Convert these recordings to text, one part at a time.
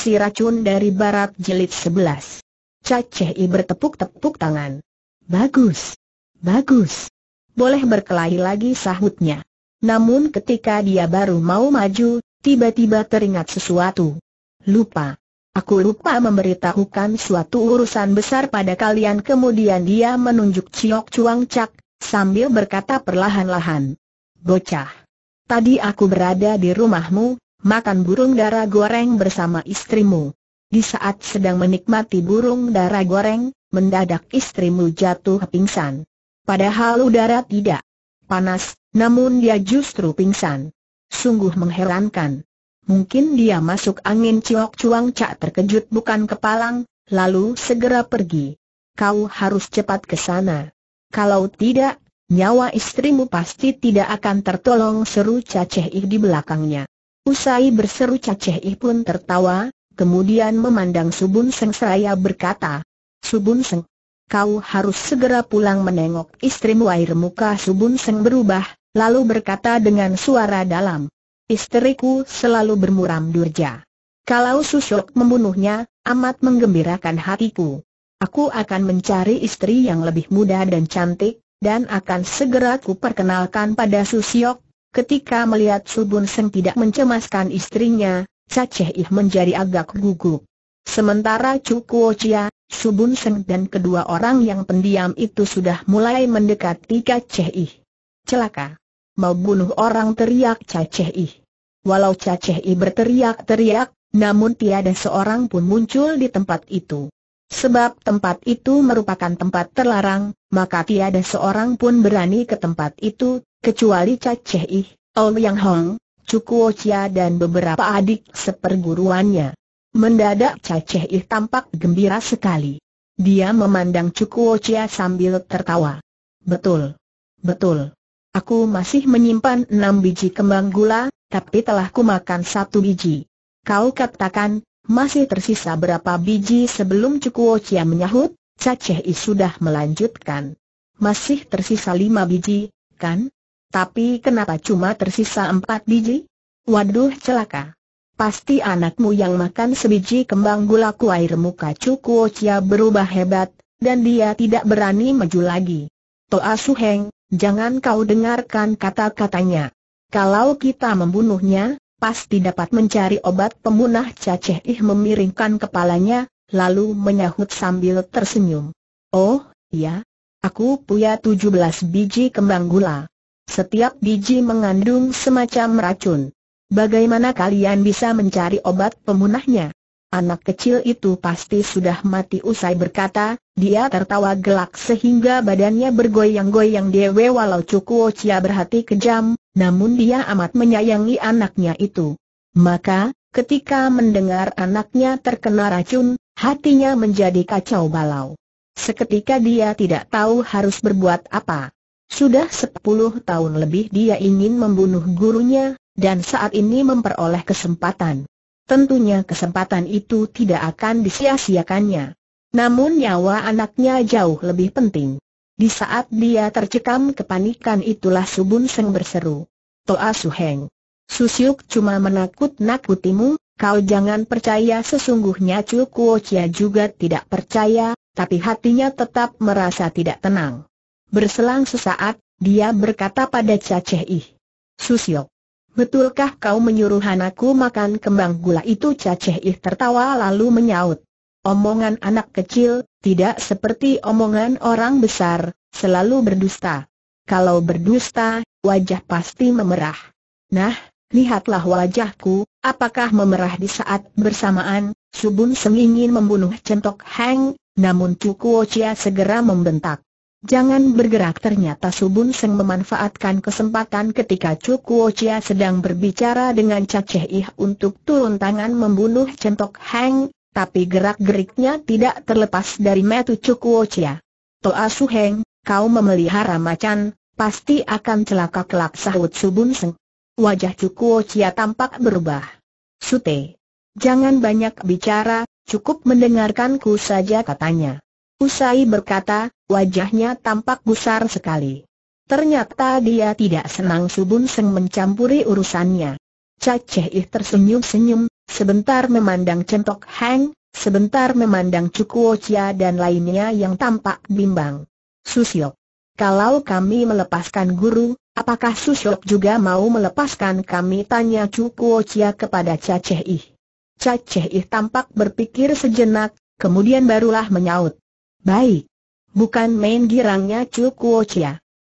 Si Racun dari Barat jelit 11 Cacei bertepuk-tepuk tangan Bagus Bagus Boleh berkelahi lagi sahutnya Namun ketika dia baru mau maju, tiba-tiba teringat sesuatu Lupa Aku lupa memberitahukan suatu urusan besar pada kalian kemudian dia menunjuk Ciok Cuang Cak, sambil berkata perlahan-lahan. Bocah. Tadi aku berada di rumahmu, makan burung darah goreng bersama istrimu. Di saat sedang menikmati burung darah goreng, mendadak istrimu jatuh pingsan. Padahal udara tidak panas, namun dia justru pingsan. Sungguh mengherankan. Mungkin dia masuk angin ciok cuang cak terkejut bukan kepalang, lalu segera pergi. Kau harus cepat ke sana. Kalau tidak, nyawa istrimu pasti tidak akan tertolong seru caceh di belakangnya. Usai berseru Caceh I pun tertawa, kemudian memandang Subun Seng seraya berkata, Subun Seng, kau harus segera pulang menengok istrimu air muka Subun Seng berubah, lalu berkata dengan suara dalam, Istriku selalu bermuram durja. Kalau susuk membunuhnya, amat menggembirakan hatiku. Aku akan mencari istri yang lebih muda dan cantik, dan akan segera kuperkenalkan pada Susyok, Ketika melihat Subun Seng tidak mencemaskan istrinya, Caceh Ih menjadi agak gugup. Sementara Chu Kuo Chia, Subun Seng dan kedua orang yang pendiam itu sudah mulai mendekati Caceh Ih. Celaka! Mau bunuh orang teriak Caceh Ih. Walau Caceh Ih berteriak-teriak, namun tiada seorang pun muncul di tempat itu. Sebab tempat itu merupakan tempat terlarang, maka tiada seorang pun berani ke tempat itu, kecuali Caceh Ih, Ol Yang Hong, Cukuo Chia dan beberapa adik seperguruannya. Mendadak Caceh Ih tampak gembira sekali. Dia memandang Cukuo Chia sambil tertawa. Betul. Betul. Aku masih menyimpan enam biji kembang gula, tapi telah kumakan satu biji. Kau katakan, masih tersisa berapa biji sebelum Cukuo Chia menyahut, Caceh I sudah melanjutkan. Masih tersisa lima biji, kan? Tapi kenapa cuma tersisa empat biji? Waduh celaka. Pasti anakmu yang makan sebiji kembang gula air muka Cukuo Chia berubah hebat, dan dia tidak berani maju lagi. Toa Suheng, jangan kau dengarkan kata-katanya. Kalau kita membunuhnya, pasti dapat mencari obat pemunah caceh ih memiringkan kepalanya, lalu menyahut sambil tersenyum. Oh, ya. Aku punya 17 biji kembang gula. Setiap biji mengandung semacam racun. Bagaimana kalian bisa mencari obat pemunahnya? Anak kecil itu pasti sudah mati usai berkata, dia tertawa gelak sehingga badannya bergoyang-goyang dewe walau Cukuo Cia berhati kejam, namun dia amat menyayangi anaknya itu. Maka, ketika mendengar anaknya terkena racun, hatinya menjadi kacau balau. Seketika dia tidak tahu harus berbuat apa. Sudah 10 tahun lebih dia ingin membunuh gurunya, dan saat ini memperoleh kesempatan tentunya kesempatan itu tidak akan disia-siakannya. Namun nyawa anaknya jauh lebih penting. Di saat dia tercekam kepanikan itulah Subun Seng berseru. Toa Suheng. Susyuk cuma menakut-nakutimu, kau jangan percaya sesungguhnya Chu Kuo Chia juga tidak percaya, tapi hatinya tetap merasa tidak tenang. Berselang sesaat, dia berkata pada Caceh Ih. Susyuk. Betulkah kau menyuruh anakku makan kembang gula itu Caceh Ih tertawa lalu menyaut. Omongan anak kecil, tidak seperti omongan orang besar, selalu berdusta. Kalau berdusta, wajah pasti memerah. Nah, lihatlah wajahku, apakah memerah di saat bersamaan, Subun Seng ingin membunuh Centok Hang, namun Cukuo Chia segera membentak. Jangan bergerak ternyata Subun Seng memanfaatkan kesempatan ketika Chu Kuo Chia sedang berbicara dengan Cha Ih untuk turun tangan membunuh Centok Heng, tapi gerak-geriknya tidak terlepas dari metu Chu Kuo Chia. Toa Su Heng, kau memelihara macan, pasti akan celaka kelak sahut Subun Seng. Wajah Chu Kuo Chia tampak berubah. Sute, jangan banyak bicara, cukup mendengarkanku saja katanya. Usai berkata, wajahnya tampak gusar sekali. Ternyata dia tidak senang Subun Seng mencampuri urusannya. Caceh Ih tersenyum-senyum, sebentar memandang Centok Hang, sebentar memandang Cukuo Chia dan lainnya yang tampak bimbang. Susyok. kalau kami melepaskan guru, apakah Susyok juga mau melepaskan kami? Tanya Cukuo Chia kepada Caceh Ih. Caceh Ih tampak berpikir sejenak, kemudian barulah menyaut. Baik. Bukan main girangnya Chu Kuo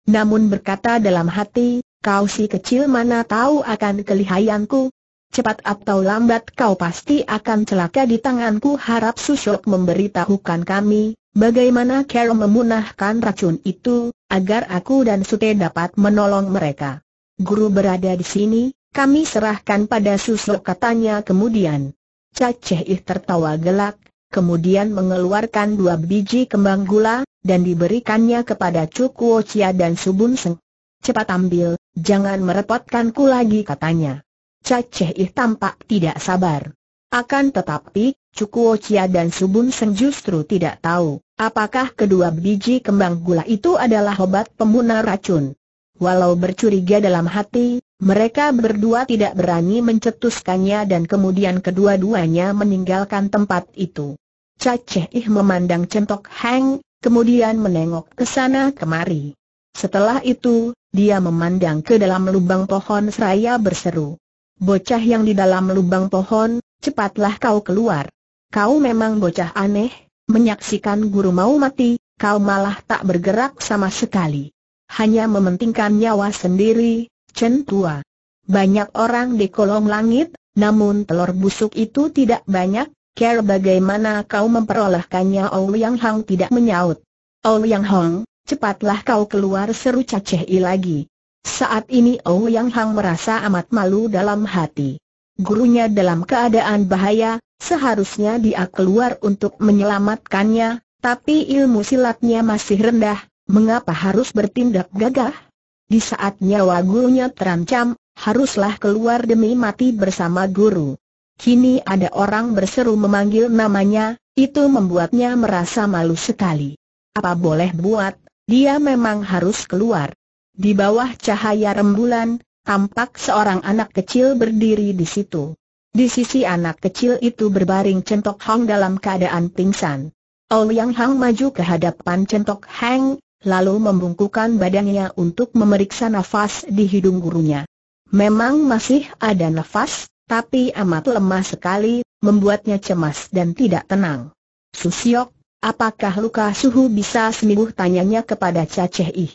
Namun berkata dalam hati, kau si kecil mana tahu akan kelihayanku. Cepat atau lambat kau pasti akan celaka di tanganku harap susuk memberitahukan kami, bagaimana Carol memunahkan racun itu, agar aku dan Sute dapat menolong mereka. Guru berada di sini, kami serahkan pada susuk katanya kemudian. Caceh tertawa gelak, kemudian mengeluarkan dua biji kembang gula, dan diberikannya kepada Cukuo Chia dan Subun Seng. Cepat ambil, jangan merepotkanku lagi katanya. Caceh Ih tampak tidak sabar. Akan tetapi, Cukuo Chia dan Subun Seng justru tidak tahu, apakah kedua biji kembang gula itu adalah obat pembunuh racun. Walau bercuriga dalam hati, mereka berdua tidak berani mencetuskannya dan kemudian kedua-duanya meninggalkan tempat itu. Caceh Ih memandang centok Hang, kemudian menengok ke sana kemari. Setelah itu, dia memandang ke dalam lubang pohon seraya berseru. Bocah yang di dalam lubang pohon, cepatlah kau keluar. Kau memang bocah aneh, menyaksikan guru mau mati, kau malah tak bergerak sama sekali. Hanya mementingkan nyawa sendiri, Chen tua. Banyak orang di kolong langit, namun telur busuk itu tidak banyak, care bagaimana kau memperolehkannya Ouyang Hang tidak menyaut. Ouyang Hang, cepatlah kau keluar seru Caceh I lagi. Saat ini Ouyang Hang merasa amat malu dalam hati. Gurunya dalam keadaan bahaya, seharusnya dia keluar untuk menyelamatkannya, tapi ilmu silatnya masih rendah, mengapa harus bertindak gagah? Di saat nyawa gurunya terancam, haruslah keluar demi mati bersama guru. Kini ada orang berseru memanggil namanya, itu membuatnya merasa malu sekali. Apa boleh buat, dia memang harus keluar. Di bawah cahaya rembulan, tampak seorang anak kecil berdiri di situ. Di sisi anak kecil itu berbaring Centok Hang dalam keadaan pingsan. Ouyang Hang maju ke hadapan Centok Hang, lalu membungkukan badannya untuk memeriksa nafas di hidung gurunya. Memang masih ada nafas, tapi amat lemah sekali, membuatnya cemas dan tidak tenang. Susiok, apakah luka suhu bisa sembuh? Tanyanya kepada Caceh Ih.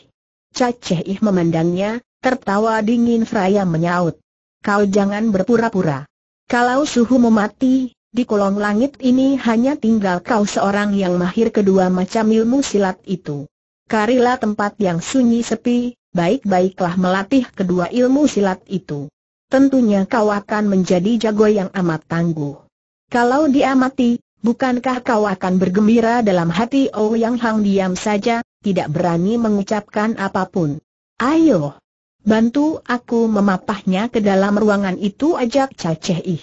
Caceh Ih memandangnya, tertawa dingin seraya menyaut. Kau jangan berpura-pura. Kalau suhu memati, di kolong langit ini hanya tinggal kau seorang yang mahir kedua macam ilmu silat itu carilah tempat yang sunyi sepi, baik-baiklah melatih kedua ilmu silat itu. Tentunya kau akan menjadi jago yang amat tangguh. Kalau diamati, bukankah kau akan bergembira dalam hati Oh Yang Hang diam saja, tidak berani mengucapkan apapun. Ayo, bantu aku memapahnya ke dalam ruangan itu ajak Caceh Ih.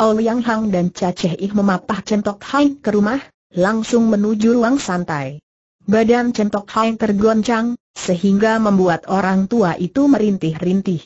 Oh Yang Hang dan Caceh Ih memapah centok hang ke rumah, langsung menuju ruang santai. Badan Cempok Hain tergoncang, sehingga membuat orang tua itu merintih-rintih.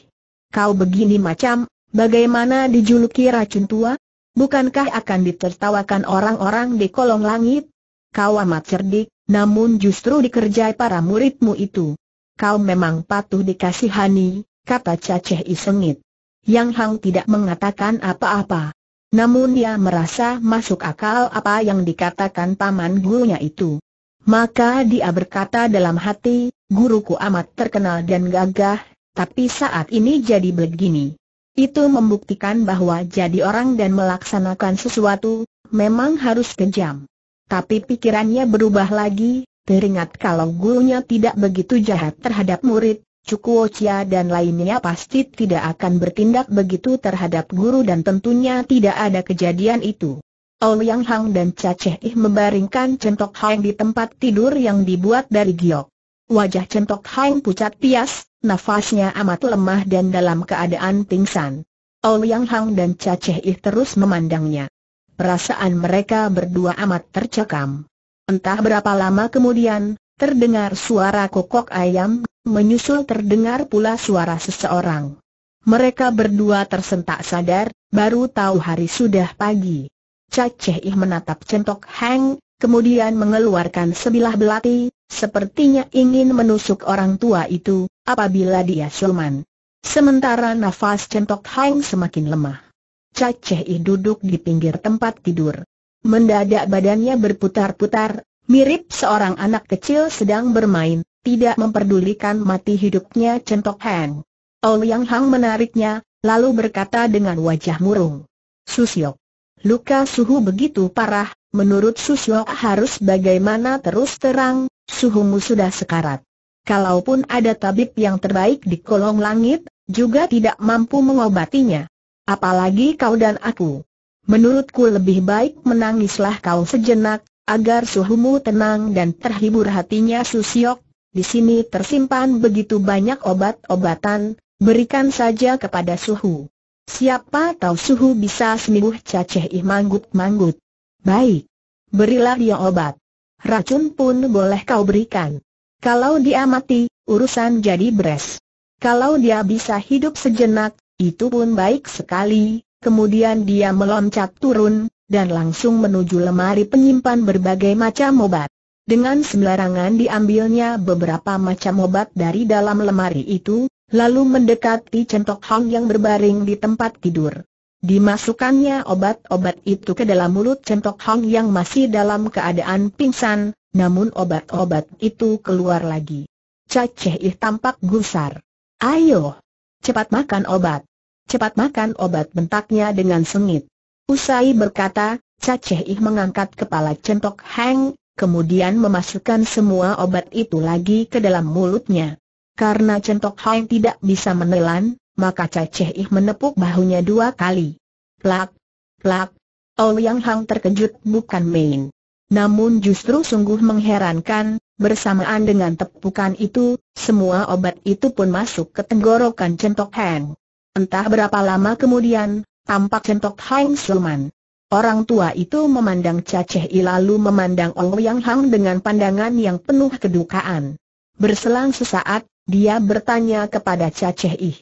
Kau begini macam, bagaimana dijuluki racun tua? Bukankah akan ditertawakan orang-orang di kolong langit? Kau amat cerdik, namun justru dikerjai para muridmu itu. Kau memang patuh dikasihani, kata Caceh Isengit. Yang Hang tidak mengatakan apa-apa. Namun dia merasa masuk akal apa yang dikatakan paman gurunya itu. Maka dia berkata dalam hati, guruku amat terkenal dan gagah, tapi saat ini jadi begini. Itu membuktikan bahwa jadi orang dan melaksanakan sesuatu, memang harus kejam. Tapi pikirannya berubah lagi, teringat kalau gurunya tidak begitu jahat terhadap murid, Cukuo Chia dan lainnya pasti tidak akan bertindak begitu terhadap guru dan tentunya tidak ada kejadian itu. Yang Hang dan Caceh Ih membaringkan Centok Hang di tempat tidur yang dibuat dari giok. Wajah Centok Hang pucat pias, nafasnya amat lemah dan dalam keadaan pingsan. Yang Hang dan Caceh Ih terus memandangnya. Perasaan mereka berdua amat tercekam. Entah berapa lama kemudian, terdengar suara kokok ayam, menyusul terdengar pula suara seseorang. Mereka berdua tersentak sadar, baru tahu hari sudah pagi. Caceh Ih menatap centok Hang, kemudian mengeluarkan sebilah belati, sepertinya ingin menusuk orang tua itu, apabila dia sulman. Sementara nafas centok Hang semakin lemah. Caceh Ih duduk di pinggir tempat tidur. Mendadak badannya berputar-putar, mirip seorang anak kecil sedang bermain, tidak memperdulikan mati hidupnya centok Hang. Ouyang Hang menariknya, lalu berkata dengan wajah murung. Susiok. Luka suhu begitu parah, menurut Susyo harus bagaimana terus terang, suhumu sudah sekarat. Kalaupun ada tabib yang terbaik di kolong langit, juga tidak mampu mengobatinya. Apalagi kau dan aku. Menurutku lebih baik menangislah kau sejenak, agar suhumu tenang dan terhibur hatinya Susyok. Di sini tersimpan begitu banyak obat-obatan, berikan saja kepada suhu. Siapa tahu suhu bisa sembuh caceh ih manggut-manggut. Baik. Berilah dia obat. Racun pun boleh kau berikan. Kalau dia mati, urusan jadi beres. Kalau dia bisa hidup sejenak, itu pun baik sekali. Kemudian dia meloncat turun, dan langsung menuju lemari penyimpan berbagai macam obat. Dengan sembarangan diambilnya beberapa macam obat dari dalam lemari itu, lalu mendekati centok Hong yang berbaring di tempat tidur. Dimasukkannya obat-obat itu ke dalam mulut centok Hong yang masih dalam keadaan pingsan, namun obat-obat itu keluar lagi. Caceh Ih tampak gusar. Ayo, cepat makan obat. Cepat makan obat bentaknya dengan sengit. Usai berkata, Caceh Ih mengangkat kepala centok Hang, kemudian memasukkan semua obat itu lagi ke dalam mulutnya. Karena Centok Hai tidak bisa menelan, maka Caceh Ih menepuk bahunya dua kali. Plak, plak, Ouyang Hang terkejut bukan main. Namun justru sungguh mengherankan, bersamaan dengan tepukan itu, semua obat itu pun masuk ke tenggorokan Centok Hang. Entah berapa lama kemudian, tampak Centok Hang Sulman. Orang tua itu memandang Caceh Ih lalu memandang Ouyang Hang dengan pandangan yang penuh kedukaan. Berselang sesaat, dia bertanya kepada Caceh Ih.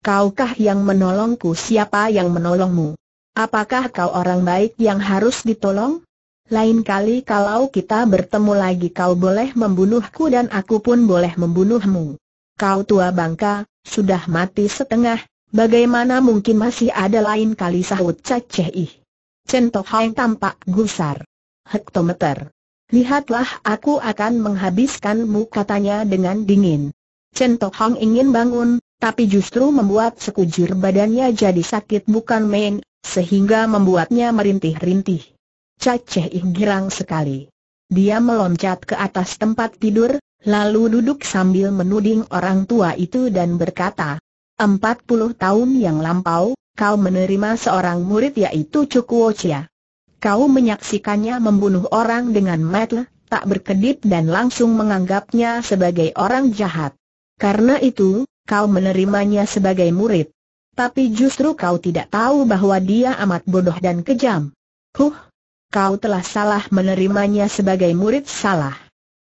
Kaukah yang menolongku siapa yang menolongmu? Apakah kau orang baik yang harus ditolong? Lain kali kalau kita bertemu lagi kau boleh membunuhku dan aku pun boleh membunuhmu. Kau tua bangka, sudah mati setengah, bagaimana mungkin masih ada lain kali sahut caceh ih. Centok Hang tampak gusar. Hektometer. Lihatlah aku akan menghabiskanmu katanya dengan dingin. Chen Tok Hang ingin bangun, tapi justru membuat sekujur badannya jadi sakit bukan main, sehingga membuatnya merintih-rintih. Caceh Ih girang sekali. Dia meloncat ke atas tempat tidur, lalu duduk sambil menuding orang tua itu dan berkata, Empat puluh tahun yang lampau, kau menerima seorang murid yaitu Cukuo Chia. Kau menyaksikannya membunuh orang dengan metle, tak berkedip dan langsung menganggapnya sebagai orang jahat. Karena itu, kau menerimanya sebagai murid. Tapi justru kau tidak tahu bahwa dia amat bodoh dan kejam. Huh, kau telah salah menerimanya sebagai murid salah.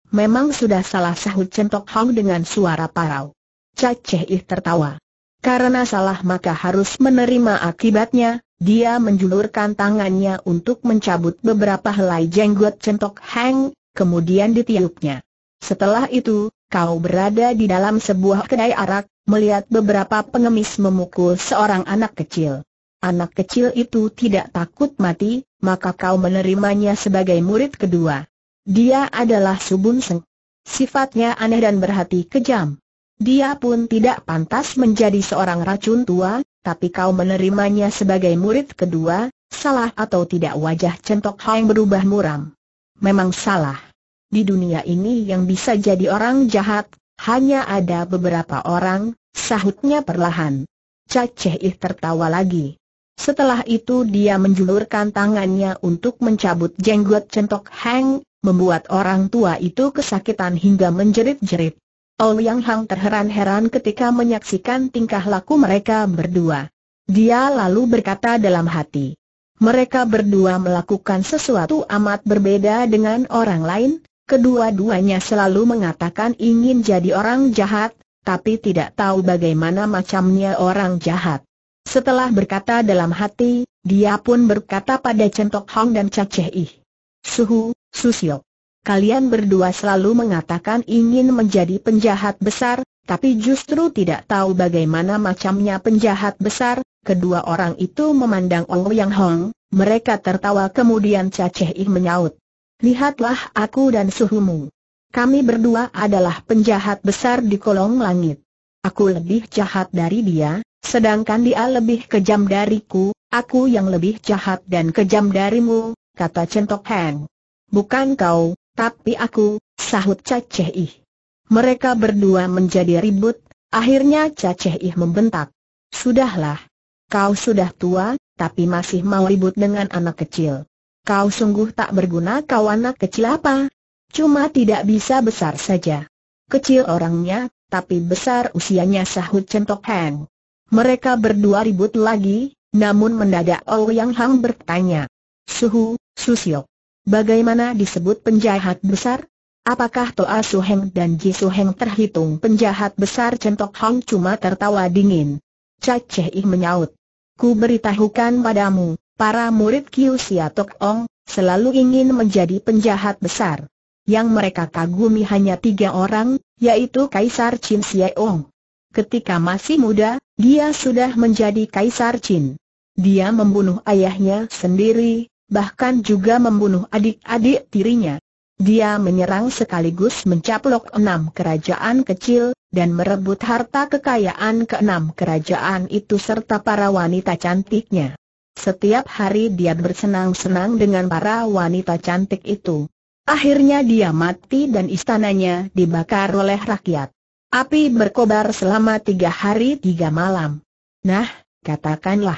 Memang sudah salah sahut Centok Hong dengan suara parau. Caceh Ih tertawa. Karena salah maka harus menerima akibatnya, dia menjulurkan tangannya untuk mencabut beberapa helai jenggot centok Hang, kemudian ditiupnya. Setelah itu, kau berada di dalam sebuah kedai arak, melihat beberapa pengemis memukul seorang anak kecil. Anak kecil itu tidak takut mati, maka kau menerimanya sebagai murid kedua. Dia adalah Subun Seng. Sifatnya aneh dan berhati kejam. Dia pun tidak pantas menjadi seorang racun tua, tapi kau menerimanya sebagai murid kedua, salah atau tidak wajah centok Hang berubah muram. Memang salah. Di dunia ini yang bisa jadi orang jahat, hanya ada beberapa orang, sahutnya perlahan. Caceh Ih tertawa lagi. Setelah itu dia menjulurkan tangannya untuk mencabut jenggot centok Hang, membuat orang tua itu kesakitan hingga menjerit-jerit. Ouyang Hang terheran-heran ketika menyaksikan tingkah laku mereka berdua. Dia lalu berkata dalam hati, mereka berdua melakukan sesuatu amat berbeda dengan orang lain, Kedua-duanya selalu mengatakan ingin jadi orang jahat, tapi tidak tahu bagaimana macamnya orang jahat. Setelah berkata dalam hati, dia pun berkata pada Centok Hong dan Caceh Ih. Suhu, Susio. Kalian berdua selalu mengatakan ingin menjadi penjahat besar, tapi justru tidak tahu bagaimana macamnya penjahat besar, kedua orang itu memandang yang Hong, mereka tertawa kemudian Caceh Ih menyaut. Lihatlah aku dan suhumu. Kami berdua adalah penjahat besar di kolong langit. Aku lebih jahat dari dia, sedangkan dia lebih kejam dariku, aku yang lebih jahat dan kejam darimu, kata Centok Heng. Bukan kau, tapi aku, sahut Caceh Ih. Mereka berdua menjadi ribut, akhirnya Caceh Ih membentak. Sudahlah. Kau sudah tua, tapi masih mau ribut dengan anak kecil. Kau sungguh tak berguna kau anak kecil apa? Cuma tidak bisa besar saja. Kecil orangnya, tapi besar usianya sahut Centok Heng. Mereka berdua ribut lagi, namun mendadak yang Hang bertanya. Suhu, Susiok. Bagaimana disebut penjahat besar? Apakah Toa Heng dan Ji Heng terhitung penjahat besar Centok Hang cuma tertawa dingin? Caceh Ih menyaut. Ku beritahukan padamu, Para murid Kiu Siatok Ong, selalu ingin menjadi penjahat besar. Yang mereka kagumi hanya tiga orang, yaitu Kaisar Chin Ong. Ketika masih muda, dia sudah menjadi Kaisar Chin. Dia membunuh ayahnya sendiri, bahkan juga membunuh adik-adik tirinya. Dia menyerang sekaligus mencaplok enam kerajaan kecil, dan merebut harta kekayaan keenam kerajaan itu serta para wanita cantiknya. Setiap hari dia bersenang-senang dengan para wanita cantik itu. Akhirnya dia mati dan istananya dibakar oleh rakyat. Api berkobar selama tiga hari tiga malam. Nah, katakanlah,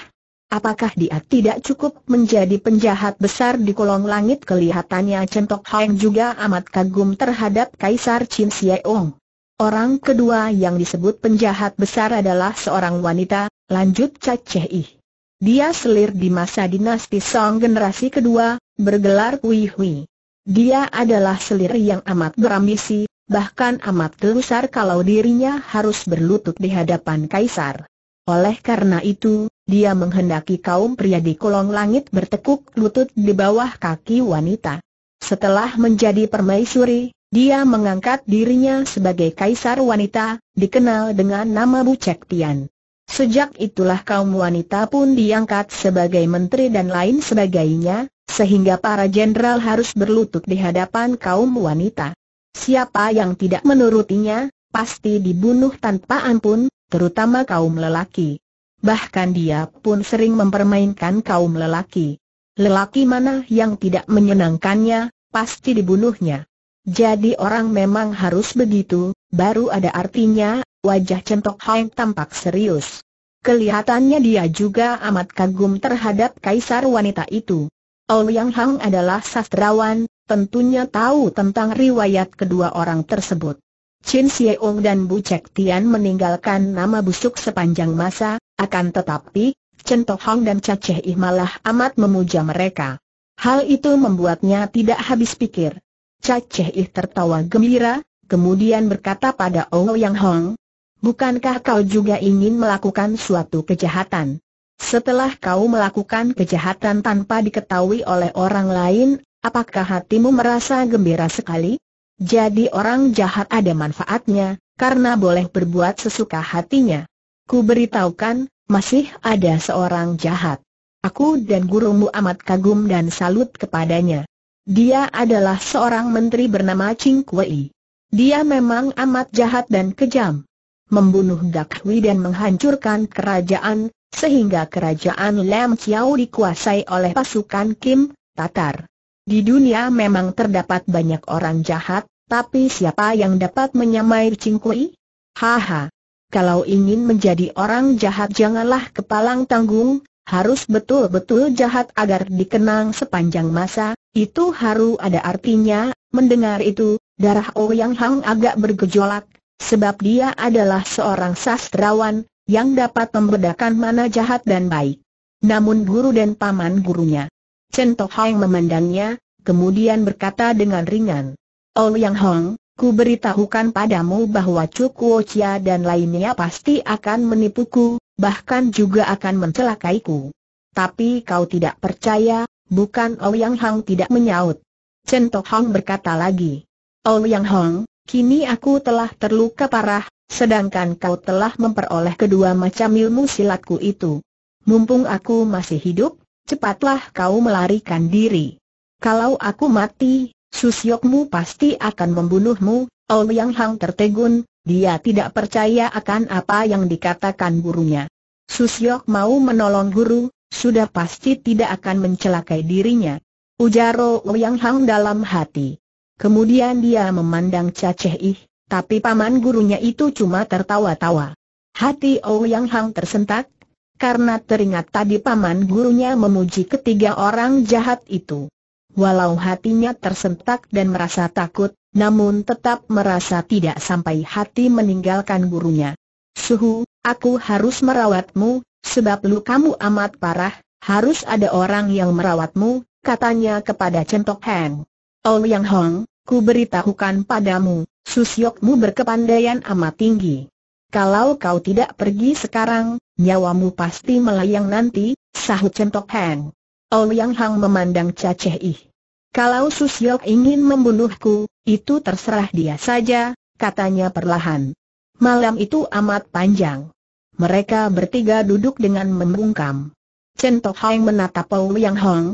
apakah dia tidak cukup menjadi penjahat besar di kolong langit? Kelihatannya Centok Heng juga amat kagum terhadap Kaisar Chin Sieong. Orang kedua yang disebut penjahat besar adalah seorang wanita, lanjut Caceh Ih. Dia selir di masa dinasti Song generasi kedua, bergelar Hui Hui. Dia adalah selir yang amat berambisi, bahkan amat gelusar kalau dirinya harus berlutut di hadapan kaisar. Oleh karena itu, dia menghendaki kaum pria di kolong langit bertekuk lutut di bawah kaki wanita. Setelah menjadi permaisuri, dia mengangkat dirinya sebagai kaisar wanita, dikenal dengan nama Bu Cek Tian. Sejak itulah kaum wanita pun diangkat sebagai menteri dan lain sebagainya, sehingga para jenderal harus berlutut di hadapan kaum wanita. Siapa yang tidak menurutinya, pasti dibunuh tanpa ampun, terutama kaum lelaki. Bahkan dia pun sering mempermainkan kaum lelaki. Lelaki mana yang tidak menyenangkannya, pasti dibunuhnya. Jadi orang memang harus begitu, baru ada artinya Wajah Centok Hang tampak serius. Kelihatannya dia juga amat kagum terhadap kaisar wanita itu. Yang Hang adalah sastrawan, tentunya tahu tentang riwayat kedua orang tersebut. Chin Xieong dan Bu Cek Tian meninggalkan nama busuk sepanjang masa, akan tetapi, Centok Hang dan Caceh Ih malah amat memuja mereka. Hal itu membuatnya tidak habis pikir. Caceh Ih tertawa gembira, kemudian berkata pada Yang Hang, Bukankah kau juga ingin melakukan suatu kejahatan? Setelah kau melakukan kejahatan tanpa diketahui oleh orang lain, apakah hatimu merasa gembira sekali? Jadi orang jahat ada manfaatnya, karena boleh berbuat sesuka hatinya. Ku beritahukan, masih ada seorang jahat. Aku dan gurumu amat kagum dan salut kepadanya. Dia adalah seorang menteri bernama Ching Kuei. Dia memang amat jahat dan kejam membunuh Hui dan menghancurkan kerajaan, sehingga kerajaan Lam Chiao dikuasai oleh pasukan Kim, Tatar. Di dunia memang terdapat banyak orang jahat, tapi siapa yang dapat menyamai Ching Kui? Haha. Kalau ingin menjadi orang jahat janganlah kepalang tanggung, harus betul-betul jahat agar dikenang sepanjang masa, itu haru ada artinya, mendengar itu, darah Ouyang oh Hang agak bergejolak, sebab dia adalah seorang sastrawan, yang dapat membedakan mana jahat dan baik. Namun guru dan paman gurunya. Chen Tok memandangnya, kemudian berkata dengan ringan. Ol oh, Yang Hong, ku beritahukan padamu bahwa Chu Kuo Chia dan lainnya pasti akan menipuku, bahkan juga akan mencelakaiku. Tapi kau tidak percaya, bukan Ol oh, Yang Hong tidak menyaut. Chen Tok berkata lagi. Ol oh, Yang Hong, Kini aku telah terluka parah, sedangkan kau telah memperoleh kedua macam ilmu silatku itu. Mumpung aku masih hidup, cepatlah kau melarikan diri. Kalau aku mati, susyokmu pasti akan membunuhmu. Ouyang Hang tertegun, dia tidak percaya akan apa yang dikatakan gurunya. Susyok mau menolong guru, sudah pasti tidak akan mencelakai dirinya. Ujaro Ouyang Hang dalam hati. Kemudian dia memandang Caceh Ih, tapi paman gurunya itu cuma tertawa-tawa. Hati Yang Hang tersentak, karena teringat tadi paman gurunya memuji ketiga orang jahat itu. Walau hatinya tersentak dan merasa takut, namun tetap merasa tidak sampai hati meninggalkan gurunya. Suhu, aku harus merawatmu, sebab lu kamu amat parah, harus ada orang yang merawatmu, katanya kepada Centok Heng. Ouyang Hong, ku beritahukan padamu, susyokmu berkepandaian amat tinggi. Kalau kau tidak pergi sekarang, nyawamu pasti melayang nanti, sahut Centok Heng. Yang Hang memandang Caceh Ih. Kalau Susyok ingin membunuhku, itu terserah dia saja, katanya perlahan. Malam itu amat panjang. Mereka bertiga duduk dengan membungkam. Centok Hang menatap Yang Hang.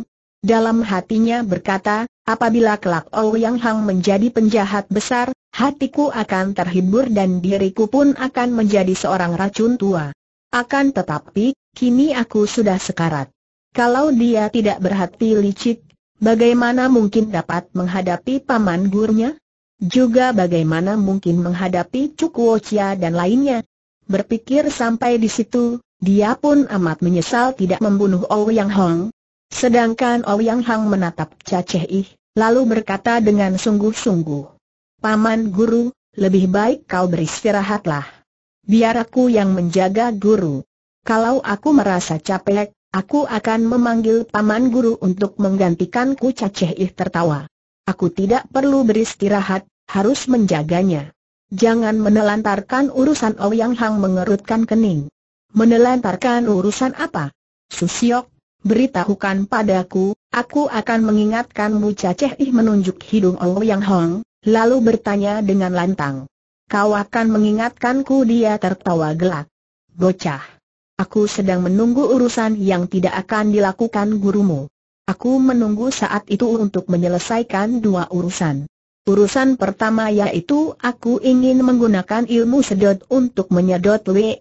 Dalam hatinya berkata, Apabila kelak Ouyang oh Hang menjadi penjahat besar, hatiku akan terhibur dan diriku pun akan menjadi seorang racun tua. Akan tetapi, kini aku sudah sekarat. Kalau dia tidak berhati licik, bagaimana mungkin dapat menghadapi paman gurnya? Juga bagaimana mungkin menghadapi Cukuo Chia dan lainnya? Berpikir sampai di situ, dia pun amat menyesal tidak membunuh Ouyang oh Hang. Sedangkan Ouyang oh Hang menatap Caceh Ih, lalu berkata dengan sungguh-sungguh. Paman guru, lebih baik kau beristirahatlah. Biar aku yang menjaga guru. Kalau aku merasa capek, aku akan memanggil paman guru untuk menggantikanku ih tertawa. Aku tidak perlu beristirahat, harus menjaganya. Jangan menelantarkan urusan Ouyang Hang mengerutkan kening. Menelantarkan urusan apa? Susiok, beritahukan padaku, aku akan mengingatkanmu Caceh Ih menunjuk hidung oh Yang Hong, lalu bertanya dengan lantang. Kau akan mengingatkanku dia tertawa gelak. Bocah. Aku sedang menunggu urusan yang tidak akan dilakukan gurumu. Aku menunggu saat itu untuk menyelesaikan dua urusan. Urusan pertama yaitu aku ingin menggunakan ilmu sedot untuk menyedot We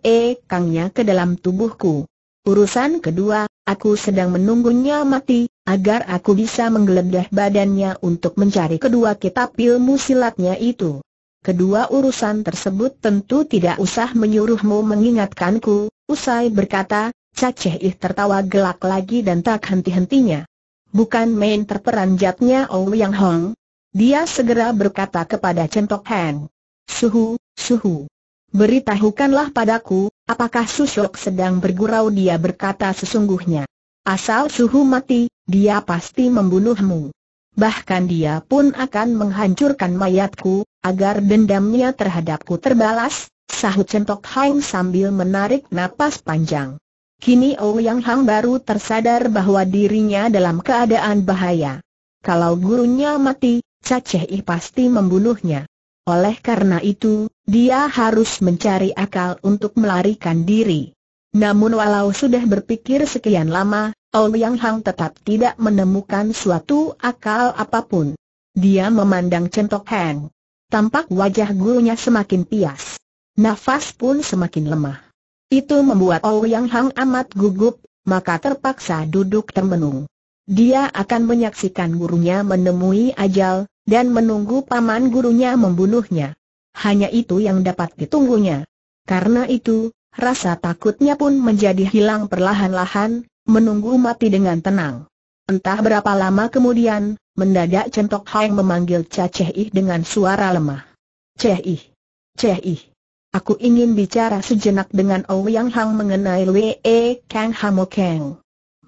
Kangnya ke dalam tubuhku. Urusan kedua, Aku sedang menunggunya mati, agar aku bisa menggeledah badannya untuk mencari kedua kitab ilmu silatnya itu. Kedua urusan tersebut tentu tidak usah menyuruhmu mengingatkanku, usai berkata, Caceh Ih tertawa gelak lagi dan tak henti-hentinya. Bukan main terperanjatnya Yang Hong. Dia segera berkata kepada Chen Tok Heng. Suhu, suhu. Beritahukanlah padaku, apakah Susok sedang bergurau dia berkata sesungguhnya. Asal suhu mati, dia pasti membunuhmu. Bahkan dia pun akan menghancurkan mayatku, agar dendamnya terhadapku terbalas, sahut Centok Hang sambil menarik napas panjang. Kini Ouyang Hang baru tersadar bahwa dirinya dalam keadaan bahaya. Kalau gurunya mati, Caceh pasti membunuhnya. Oleh karena itu, dia harus mencari akal untuk melarikan diri. Namun walau sudah berpikir sekian lama, Yang Hang tetap tidak menemukan suatu akal apapun. Dia memandang Centok Heng. Tampak wajah gurunya semakin pias. Nafas pun semakin lemah. Itu membuat Yang Hang amat gugup, maka terpaksa duduk termenung. Dia akan menyaksikan gurunya menemui ajal, dan menunggu paman gurunya membunuhnya hanya itu yang dapat ditunggunya. Karena itu, rasa takutnya pun menjadi hilang perlahan-lahan, menunggu mati dengan tenang. Entah berapa lama kemudian, mendadak Centok Hang memanggil Caceh Ih dengan suara lemah. Ceh Ih! Ceh Ih! Aku ingin bicara sejenak dengan Ouyang Hang mengenai Wee e Kang Hamo Kang.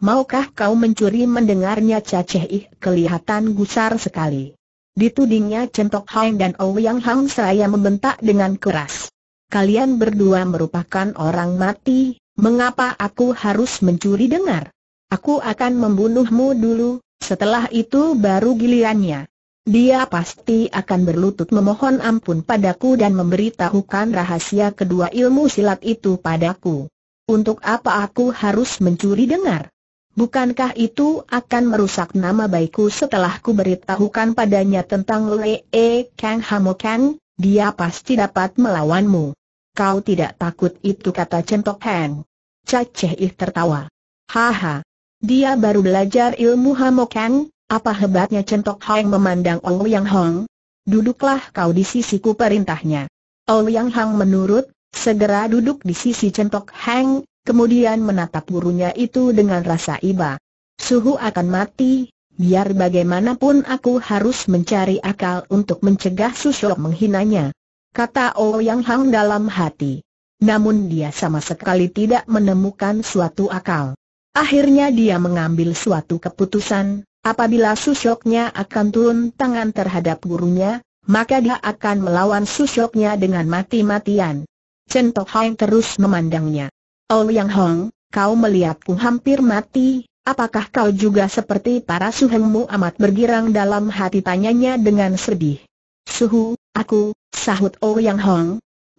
Maukah kau mencuri mendengarnya Caceh Ih kelihatan gusar sekali. Ditudingnya Centok Hang dan Yang Hang saya membentak dengan keras. Kalian berdua merupakan orang mati, mengapa aku harus mencuri dengar? Aku akan membunuhmu dulu, setelah itu baru gilirannya. Dia pasti akan berlutut memohon ampun padaku dan memberitahukan rahasia kedua ilmu silat itu padaku. Untuk apa aku harus mencuri dengar? Bukankah itu akan merusak nama baikku setelah ku beritahukan padanya tentang Lee Kang Hamo Kang, dia pasti dapat melawanmu. Kau tidak takut itu kata Centok Hang. Caceh Ih tertawa. Haha. Dia baru belajar ilmu Hamo Kang, apa hebatnya Centok Hang memandang Ong Yang Hong? Duduklah kau di sisiku perintahnya. Ong Yang Hong menurut, segera duduk di sisi Centok Hang kemudian menatap gurunya itu dengan rasa iba. Suhu akan mati, biar bagaimanapun aku harus mencari akal untuk mencegah Susok menghinanya. Kata oh Yang Hang dalam hati. Namun dia sama sekali tidak menemukan suatu akal. Akhirnya dia mengambil suatu keputusan, apabila Susoknya akan turun tangan terhadap gurunya, maka dia akan melawan Susoknya dengan mati-matian. Chen Hang terus memandangnya. Ouyang oh Hong, kau melihatku hampir mati, apakah kau juga seperti para suhengmu amat bergirang dalam hati tanyanya dengan sedih. Suhu, aku, sahut Ouyang oh Hong.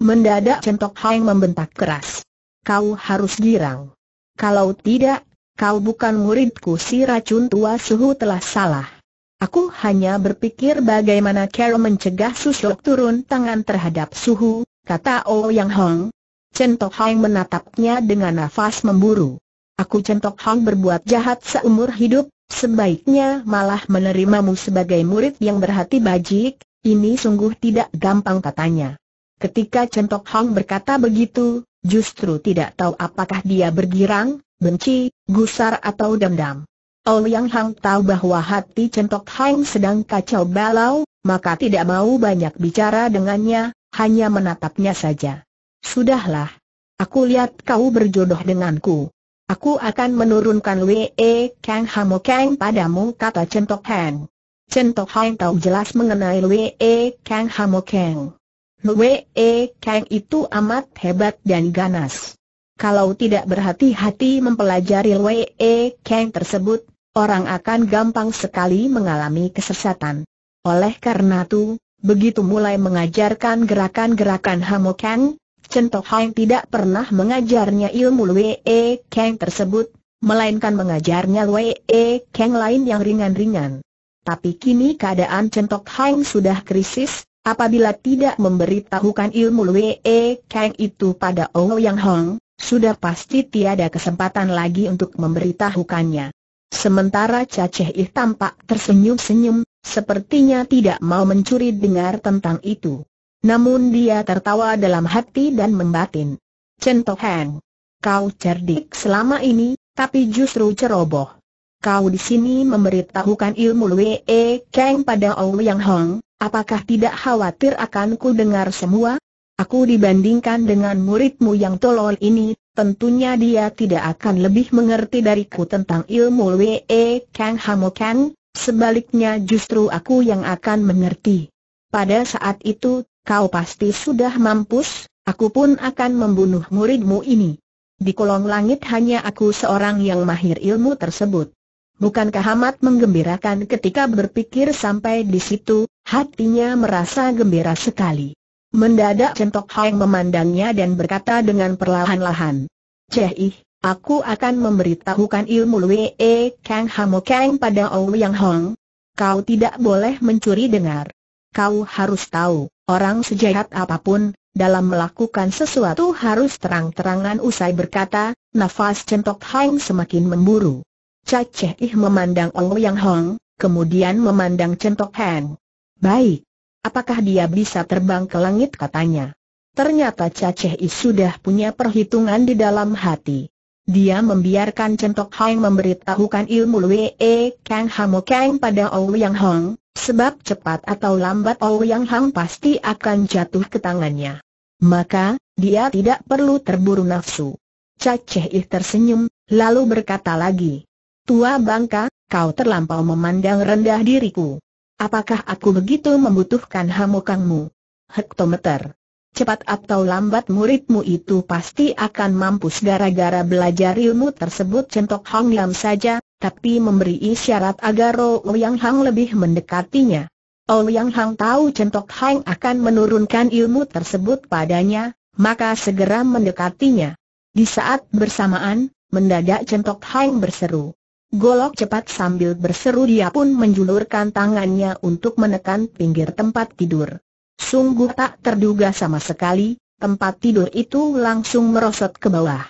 Mendadak centok Hong membentak keras. Kau harus girang. Kalau tidak, kau bukan muridku si racun tua suhu telah salah. Aku hanya berpikir bagaimana Carol mencegah susuk turun tangan terhadap suhu, kata Ouyang oh Hong, Centok Hang menatapnya dengan nafas memburu. Aku Centok Hang berbuat jahat seumur hidup, sebaiknya malah menerimamu sebagai murid yang berhati bajik, ini sungguh tidak gampang katanya. Ketika Centok Hang berkata begitu, justru tidak tahu apakah dia bergirang, benci, gusar atau dendam. Ouyang Hang tahu bahwa hati Centok Hang sedang kacau balau, maka tidak mau banyak bicara dengannya, hanya menatapnya saja. Sudahlah. Aku lihat kau berjodoh denganku. Aku akan menurunkan Wee Kang Hamo Kang padamu kata Centok Han. Centok Han tahu jelas mengenai Wee Kang Hamo Kang. Wee Kang itu amat hebat dan ganas. Kalau tidak berhati-hati mempelajari Wee Kang tersebut, orang akan gampang sekali mengalami kesesatan. Oleh karena itu, begitu mulai mengajarkan gerakan-gerakan Hamo Kang, Chen Tok tidak pernah mengajarnya ilmu Wee Kang tersebut, melainkan mengajarnya Wee Kang lain yang ringan-ringan. Tapi kini keadaan Chen Tok sudah krisis, apabila tidak memberitahukan ilmu Wee Kang itu pada Yang Hong, sudah pasti tiada kesempatan lagi untuk memberitahukannya. Sementara Caceh Ih tampak tersenyum-senyum, sepertinya tidak mau mencuri dengar tentang itu. Namun dia tertawa dalam hati dan membatin. Chen Toheng, kau cerdik selama ini, tapi justru ceroboh. Kau di sini memberitahukan ilmu Wee e Kang pada Yang Hong, apakah tidak khawatir akan ku dengar semua? Aku dibandingkan dengan muridmu yang tolol ini, tentunya dia tidak akan lebih mengerti dariku tentang ilmu Lue e Kang Hamokan, sebaliknya justru aku yang akan mengerti. Pada saat itu, kau pasti sudah mampus, aku pun akan membunuh muridmu ini. Di kolong langit hanya aku seorang yang mahir ilmu tersebut. Bukankah amat menggembirakan ketika berpikir sampai di situ, hatinya merasa gembira sekali. Mendadak Centok Hang memandangnya dan berkata dengan perlahan-lahan. Ceh ih, aku akan memberitahukan ilmu Wee e Kang Hamo Kang pada Ouyang Hong. Kau tidak boleh mencuri dengar. Kau harus tahu, Orang sejahat apapun, dalam melakukan sesuatu harus terang-terangan usai berkata, nafas centok Hang semakin memburu. Caceh Ih memandang Ong Yang Hong, kemudian memandang centok Hang. Baik. Apakah dia bisa terbang ke langit katanya. Ternyata Caceh Ih sudah punya perhitungan di dalam hati. Dia membiarkan centok Hang memberitahukan ilmu Wee Kang Hamo Kang pada Ong Yang Hong, Sebab cepat atau lambat yang Hang pasti akan jatuh ke tangannya. Maka, dia tidak perlu terburu nafsu. Caceh Ih tersenyum, lalu berkata lagi. Tua bangka, kau terlampau memandang rendah diriku. Apakah aku begitu membutuhkan hamukangmu? Hektometer cepat atau lambat muridmu itu pasti akan mampus gara-gara belajar ilmu tersebut centok Hong Yam saja, tapi memberi isyarat agar Ouyang Hang lebih mendekatinya. Ouyang oh, Hang tahu centok Hang akan menurunkan ilmu tersebut padanya, maka segera mendekatinya. Di saat bersamaan, mendadak centok Hang berseru. Golok cepat sambil berseru dia pun menjulurkan tangannya untuk menekan pinggir tempat tidur. Sungguh tak terduga sama sekali, tempat tidur itu langsung merosot ke bawah.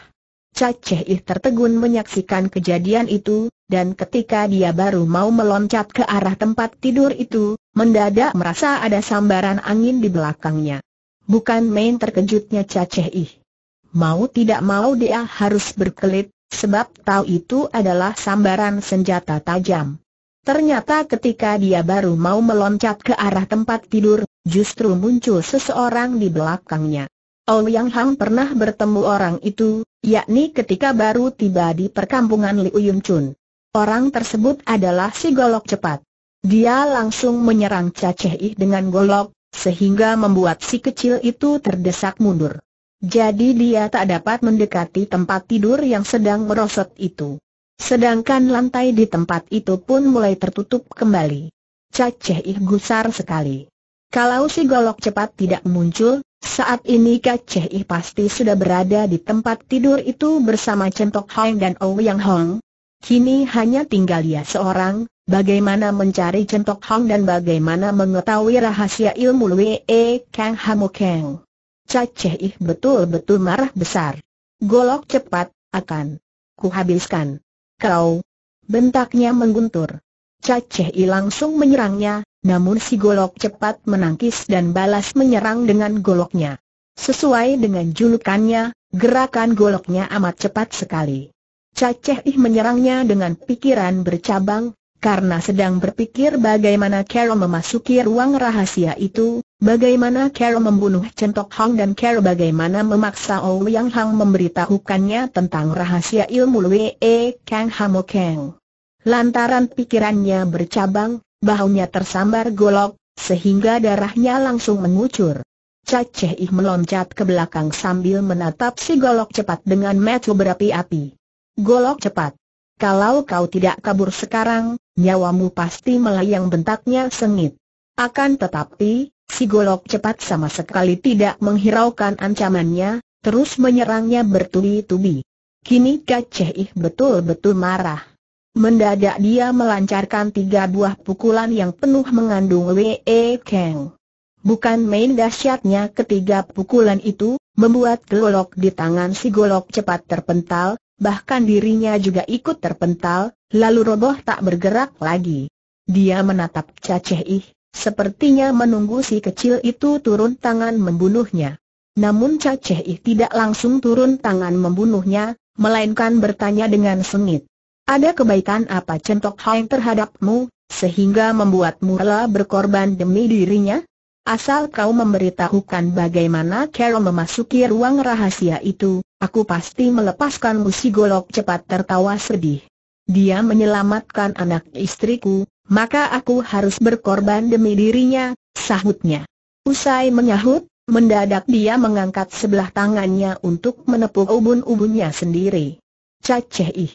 Caceh Ih tertegun menyaksikan kejadian itu, dan ketika dia baru mau meloncat ke arah tempat tidur itu, mendadak merasa ada sambaran angin di belakangnya. Bukan main terkejutnya Caceh Ih. Mau tidak mau dia harus berkelit, sebab tahu itu adalah sambaran senjata tajam. Ternyata ketika dia baru mau meloncat ke arah tempat tidur, justru muncul seseorang di belakangnya. Ouyang Hang pernah bertemu orang itu, yakni ketika baru tiba di perkampungan Liu Yun Orang tersebut adalah si golok cepat. Dia langsung menyerang Caceh dengan golok, sehingga membuat si kecil itu terdesak mundur. Jadi dia tak dapat mendekati tempat tidur yang sedang merosot itu. Sedangkan lantai di tempat itu pun mulai tertutup kembali. Caceh gusar sekali. Kalau si golok cepat tidak muncul, saat ini Kaceh pasti sudah berada di tempat tidur itu bersama Centok Hong dan Ouyang Hong. Kini hanya tinggal ia seorang, bagaimana mencari Centok Hong dan bagaimana mengetahui rahasia ilmu Lue Kang Hamu Kang. I betul-betul marah besar. Golok cepat, akan kuhabiskan. Kau! Bentaknya mengguntur. Caceh langsung menyerangnya, namun si golok cepat menangkis dan balas menyerang dengan goloknya. Sesuai dengan julukannya, gerakan goloknya amat cepat sekali. Caceh Ih menyerangnya dengan pikiran bercabang, karena sedang berpikir bagaimana Carol memasuki ruang rahasia itu, bagaimana Carol membunuh Centok Hang dan Carol bagaimana memaksa Ouyang Hang memberitahukannya tentang rahasia ilmu wee e Kang hamokeng. Lantaran pikirannya bercabang, bahunya tersambar golok, sehingga darahnya langsung mengucur. Caceh Ih meloncat ke belakang sambil menatap si golok cepat dengan metu berapi-api. Golok cepat. Kalau kau tidak kabur sekarang, nyawamu pasti melayang bentaknya sengit. Akan tetapi, si golok cepat sama sekali tidak menghiraukan ancamannya, terus menyerangnya bertubi-tubi. Kini Caceh Ih betul-betul marah. Mendadak dia melancarkan tiga buah pukulan yang penuh mengandung Wee Kang. Bukan main dahsyatnya ketiga pukulan itu, membuat golok di tangan si golok cepat terpental, bahkan dirinya juga ikut terpental, lalu roboh tak bergerak lagi. Dia menatap Caceh Ih, sepertinya menunggu si kecil itu turun tangan membunuhnya. Namun Caceh Ih tidak langsung turun tangan membunuhnya, melainkan bertanya dengan sengit. Ada kebaikan apa Centok Hang terhadapmu, sehingga membuatmu rela berkorban demi dirinya? Asal kau memberitahukan bagaimana Carol memasuki ruang rahasia itu, aku pasti melepaskan si golok cepat tertawa sedih. Dia menyelamatkan anak istriku, maka aku harus berkorban demi dirinya, sahutnya. Usai menyahut, mendadak dia mengangkat sebelah tangannya untuk menepuk ubun-ubunnya sendiri. Caceh ih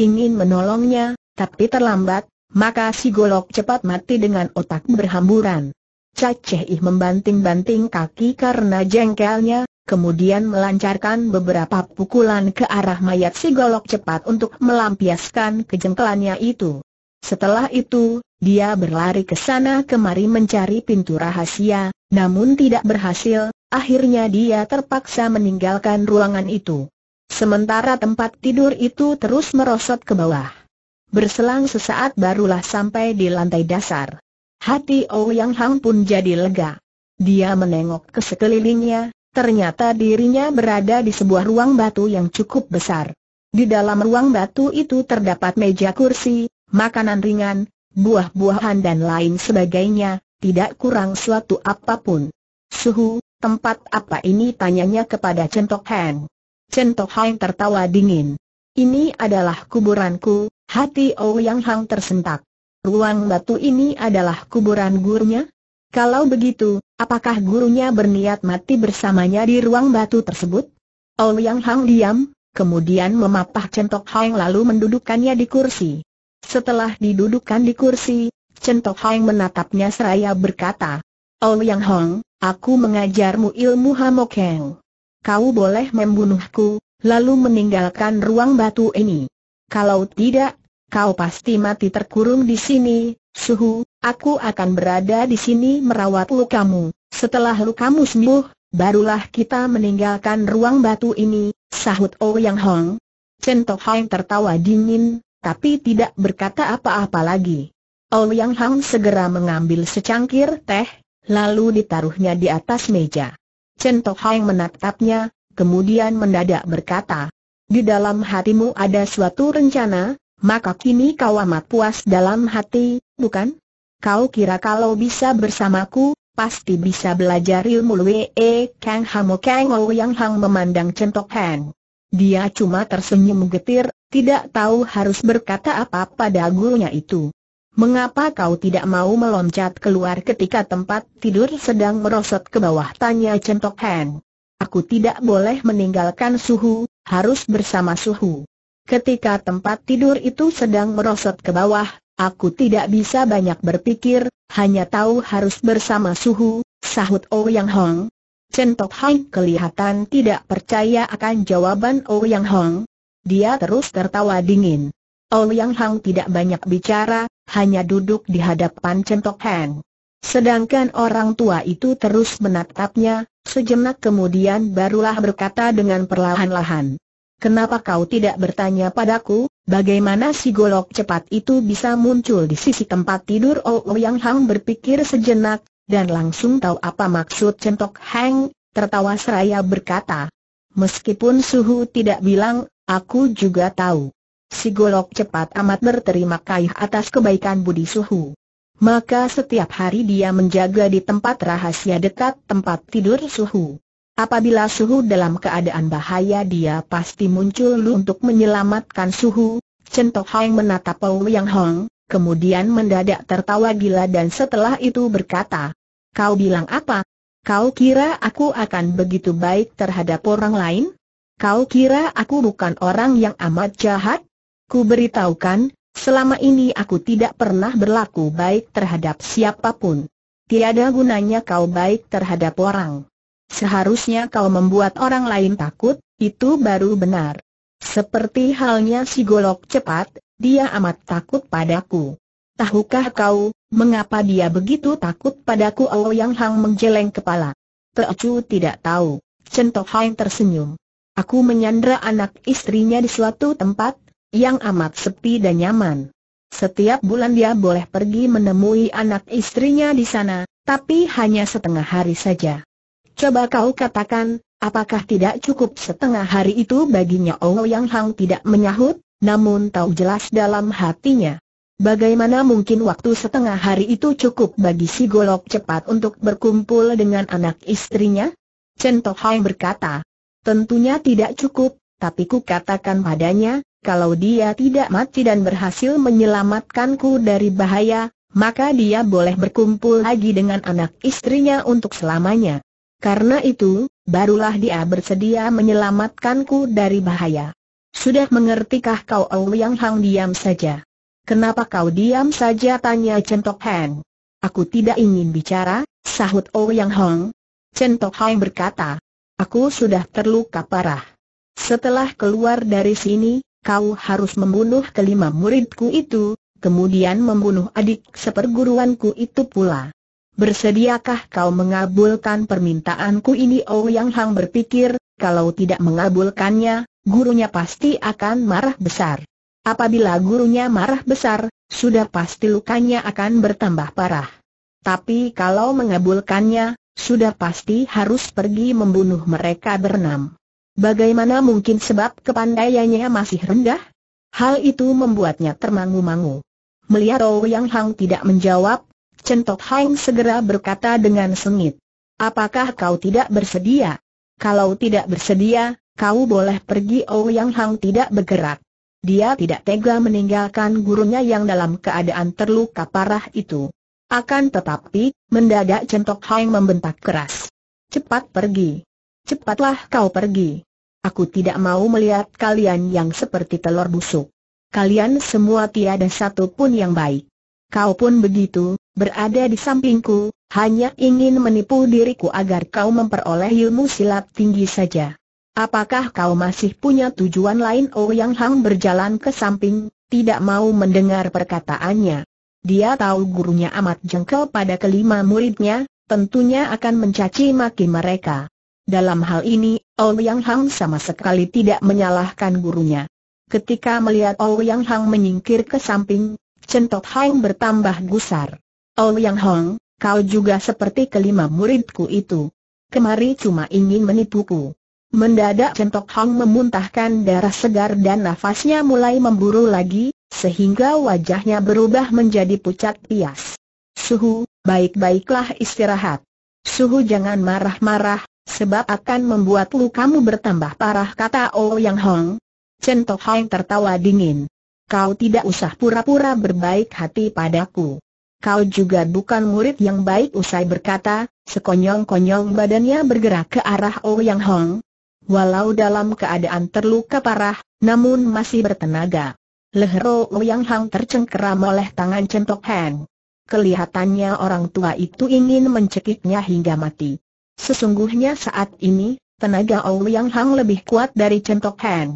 ingin menolongnya, tapi terlambat, maka si golok cepat mati dengan otak berhamburan. Caceh ih membanting-banting kaki karena jengkelnya, kemudian melancarkan beberapa pukulan ke arah mayat si golok cepat untuk melampiaskan kejengkelannya itu. Setelah itu, dia berlari ke sana kemari mencari pintu rahasia, namun tidak berhasil, akhirnya dia terpaksa meninggalkan ruangan itu. Sementara tempat tidur itu terus merosot ke bawah. Berselang sesaat barulah sampai di lantai dasar. Hati oh Yang Hang pun jadi lega. Dia menengok ke sekelilingnya, ternyata dirinya berada di sebuah ruang batu yang cukup besar. Di dalam ruang batu itu terdapat meja kursi, makanan ringan, buah-buahan dan lain sebagainya, tidak kurang suatu apapun. Suhu, tempat apa ini tanyanya kepada Centok Heng. Chen Tok tertawa dingin. Ini adalah kuburanku, hati Ouyang oh Hang tersentak. Ruang batu ini adalah kuburan gurunya? Kalau begitu, apakah gurunya berniat mati bersamanya di ruang batu tersebut? Ouyang oh Hang diam, kemudian memapah Centok Hang lalu mendudukannya di kursi. Setelah didudukan di kursi, Centok Hang menatapnya seraya berkata, Ouyang oh Hang, aku mengajarmu ilmu Hamokeng kau boleh membunuhku, lalu meninggalkan ruang batu ini. Kalau tidak, kau pasti mati terkurung di sini, suhu, aku akan berada di sini merawat lukamu. Setelah lukamu sembuh, barulah kita meninggalkan ruang batu ini, sahut oh Yang Hong. Chen Tok tertawa dingin, tapi tidak berkata apa-apa lagi. Oh Yang Hong segera mengambil secangkir teh, lalu ditaruhnya di atas meja. Chen Tohang menatapnya, kemudian mendadak berkata, di dalam hatimu ada suatu rencana, maka kini kau amat puas dalam hati, bukan? Kau kira kalau bisa bersamaku, pasti bisa belajar ilmu Wee e Kang Hamo Kang Ou Yang Hang memandang centok Hang. Dia cuma tersenyum getir, tidak tahu harus berkata apa pada gurunya itu. Mengapa kau tidak mau meloncat keluar ketika tempat tidur sedang merosot ke bawah? Tanya Centok Hen. Aku tidak boleh meninggalkan suhu, harus bersama suhu. Ketika tempat tidur itu sedang merosot ke bawah, aku tidak bisa banyak berpikir, hanya tahu harus bersama suhu, sahut oh Yang Hong. Centok Han kelihatan tidak percaya akan jawaban oh Yang Hong. Dia terus tertawa dingin. Oh Yang Hong tidak banyak bicara, hanya duduk di hadapan Centok Hang, Sedangkan orang tua itu terus menatapnya, sejenak kemudian barulah berkata dengan perlahan-lahan. Kenapa kau tidak bertanya padaku, bagaimana si golok cepat itu bisa muncul di sisi tempat tidur Oh, oh Yang Hang berpikir sejenak, dan langsung tahu apa maksud Centok Hang, tertawa seraya berkata. Meskipun Suhu tidak bilang, aku juga tahu si Golok cepat amat berterima kasih atas kebaikan Budi Suhu. Maka setiap hari dia menjaga di tempat rahasia dekat tempat tidur Suhu. Apabila Suhu dalam keadaan bahaya dia pasti muncul untuk menyelamatkan Suhu. Centok Hong menatap Paul Yang Hong, kemudian mendadak tertawa gila dan setelah itu berkata, Kau bilang apa? Kau kira aku akan begitu baik terhadap orang lain? Kau kira aku bukan orang yang amat jahat? Ku beritahukan, selama ini aku tidak pernah berlaku baik terhadap siapapun. Tiada gunanya kau baik terhadap orang. Seharusnya kau membuat orang lain takut, itu baru benar. Seperti halnya si golok cepat, dia amat takut padaku. Tahukah kau, mengapa dia begitu takut padaku yang Hang menjeleng kepala. Teocu tidak tahu, Chen Hang tersenyum. Aku menyandra anak istrinya di suatu tempat, yang amat sepi dan nyaman. Setiap bulan dia boleh pergi menemui anak istrinya di sana, tapi hanya setengah hari saja. Coba kau katakan, apakah tidak cukup setengah hari itu baginya Ong Yang Hang tidak menyahut, namun tahu jelas dalam hatinya. Bagaimana mungkin waktu setengah hari itu cukup bagi si golok cepat untuk berkumpul dengan anak istrinya? Chen Tohang berkata, tentunya tidak cukup, tapi ku katakan padanya, kalau dia tidak mati dan berhasil menyelamatkanku dari bahaya, maka dia boleh berkumpul lagi dengan anak istrinya untuk selamanya. Karena itu, barulah dia bersedia menyelamatkanku dari bahaya. Sudah mengertikah kau Yang Hang diam saja? Kenapa kau diam saja tanya Centok Heng. Aku tidak ingin bicara, sahut Yang Hang. Centok Heng berkata, aku sudah terluka parah. Setelah keluar dari sini, kau harus membunuh kelima muridku itu, kemudian membunuh adik seperguruanku itu pula. Bersediakah kau mengabulkan permintaanku ini? Oh Yang Hang berpikir, kalau tidak mengabulkannya, gurunya pasti akan marah besar. Apabila gurunya marah besar, sudah pasti lukanya akan bertambah parah. Tapi kalau mengabulkannya, sudah pasti harus pergi membunuh mereka berenam. Bagaimana mungkin sebab kepandaiannya masih rendah? Hal itu membuatnya termangu-mangu. Melihat Yang Hang tidak menjawab, Centok Hang segera berkata dengan sengit. Apakah kau tidak bersedia? Kalau tidak bersedia, kau boleh pergi Yang Hang tidak bergerak. Dia tidak tega meninggalkan gurunya yang dalam keadaan terluka parah itu. Akan tetapi, mendadak Centok Hang membentak keras. Cepat pergi cepatlah kau pergi. Aku tidak mau melihat kalian yang seperti telur busuk. Kalian semua tiada satu pun yang baik. Kau pun begitu, berada di sampingku, hanya ingin menipu diriku agar kau memperoleh ilmu silat tinggi saja. Apakah kau masih punya tujuan lain? Oh Yang Hang berjalan ke samping, tidak mau mendengar perkataannya. Dia tahu gurunya amat jengkel pada kelima muridnya, tentunya akan mencaci maki mereka. Dalam hal ini, Ouyang Hang sama sekali tidak menyalahkan gurunya. Ketika melihat Ouyang Hang menyingkir ke samping, Centok Hang bertambah gusar. Ouyang Hang, kau juga seperti kelima muridku itu. Kemari cuma ingin menipuku. Mendadak Centok Hang memuntahkan darah segar dan nafasnya mulai memburu lagi, sehingga wajahnya berubah menjadi pucat pias. Suhu, baik-baiklah istirahat. Suhu jangan marah-marah, sebab akan membuat lukamu bertambah parah kata Oh Yang Hong. Chen Tok Hong tertawa dingin. Kau tidak usah pura-pura berbaik hati padaku. Kau juga bukan murid yang baik usai berkata, sekonyong-konyong badannya bergerak ke arah Oh Yang Hong. Walau dalam keadaan terluka parah, namun masih bertenaga. Leher Oh Yang Hong tercengkeram oleh tangan Chen Tok Hong. Kelihatannya orang tua itu ingin mencekiknya hingga mati. Sesungguhnya saat ini, tenaga Ouyang Hang lebih kuat dari Centok Hang.